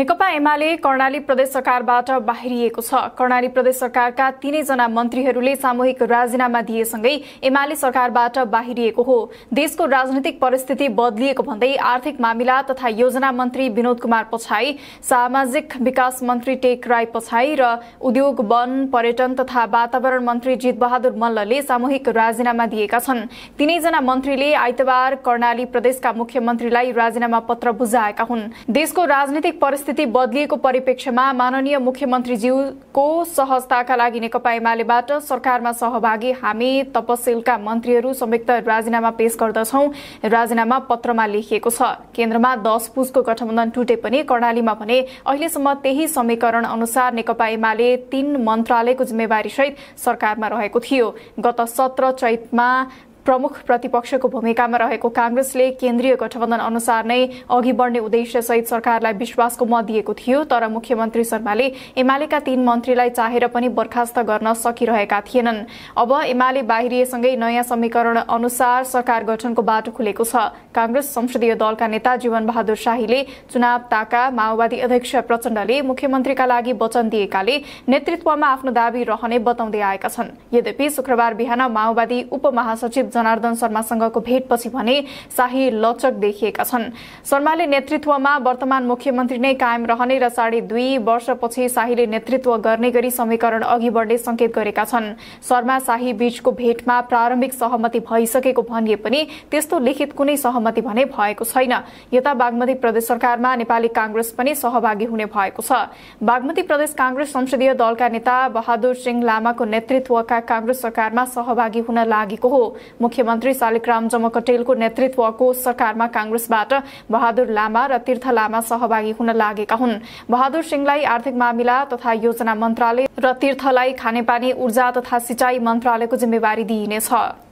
नेकपा एमाले कर्णाली प्रदेश सरकारबाट बाहिरिएको छ कर्णाली प्रदेश सरकारका तीनैजना मन्त्रीहरूले सामूहिक राजीनामा दिएसँगै एमाले सरकारबाट बाहिरिएको हो देशको राजनैतिक परिस्थिति बदलिएको भन्दै आर्थिक मामिला तथा योजना मन्त्री विनोद कुमार पछाई सामाजिक विकास मन्त्री टेक राई पछाई र उद्योग वन पर्यटन तथा वातावरण मन्त्री जित बहादुर मल्लले सामूहिक राजीनामा दिएका छन् तीनैजना मन्त्रीले आइतबार कर्णाली प्रदेशका मुख्यमन्त्रीलाई राजीनामा पत्र बुझाएका हुन् देशको राजनैतिक स्थिति बदलिएको परिप्रेक्ष्यमा माननीय मुख्यमन्त्रीज्यूको सहजताका लागि नेकपा एमालेबाट सरकारमा सहभागी हामी तपसिलका मन्त्रीहरू संयुक्त राजीनामा पेश गर्दछौ राजीनामा पत्रमा लेखिएको छ केन्द्रमा दस पुजको गठबन्धन टुटे पनि कर्णालीमा भने अहिलेसम्म त्यही समीकरण अनुसार नेकपा एमाले तीन मन्त्रालयको जिम्मेवारीसहित सरकारमा रहेको थियो गत सत्र चैतमा प्रमुख प्रतिपक्षको भूमिकामा रहेको काङ्ग्रेसले केन्द्रीय गठबन्धन अनुसार नै अघि बढ्ने उद्देश्यसहित सरकारलाई विश्वासको मत दिएको थियो तर मुख्यमन्त्री शर्माले एमालेका तीन मन्त्रीलाई चाहेर पनि बर्खास्त गर्न सकिरहेका थिएनन् अब एमाले बाहिरिएसँगै नयाँ समीकरण अनुसार सरकार गठनको बाटो खुलेको छ काङ्ग्रेस संसदीय दलका नेता जीवन बहादुर शाहीले चुनाव ताका माओवादी अध्यक्ष प्रचण्डले मुख्यमन्त्रीका लागि वचन दिएकाले नेतृत्वमा आफ्नो दावी रहने बताउँदै आएका छन् यद्यपि शुक्रबार बिहान माओवादी उपमहासचिव जनार्दन शर्मासँगको भेटपछि भने शाही लचक देखिएका छन् शर्माले नेतृत्वमा वर्तमान मुख्यमन्त्री नै कायम रहने र साढे दुई वर्षपछि शाहीले नेतृत्व गर्ने गरी समीकरण अघि बढ्ने संकेत गरेका छन् शर्मा शाही बीचको भेटमा प्रारम्भिक सहमति भइसकेको भनिए पनि त्यस्तो लिखित कुनै सहमति भने भएको छैन यता बागमती प्रदेश सरकारमा नेपाली कांग्रेस पनि सहभागी हुने भएको छ बागमती प्रदेश कांग्रेस संसदीय दलका नेता बहादुर सिंह लामाको नेतृत्वका कांग्रेस सरकारमा सहभागी हुन लागेको हो मुख्यमन्त्री शालिकराम जमकटेलको नेतृत्वको सरकारमा काँग्रेसबाट बहादुर लामा र तीर्थ लामा सहभागी हुन लागेका हुन् बहादुर सिंहलाई आर्थिक मामिला तथा योजना मन्त्रालय र तीर्थलाई खानेपानी ऊर्जा तथा सिंचाई मन्त्रालयको जिम्मेवारी दिइनेछ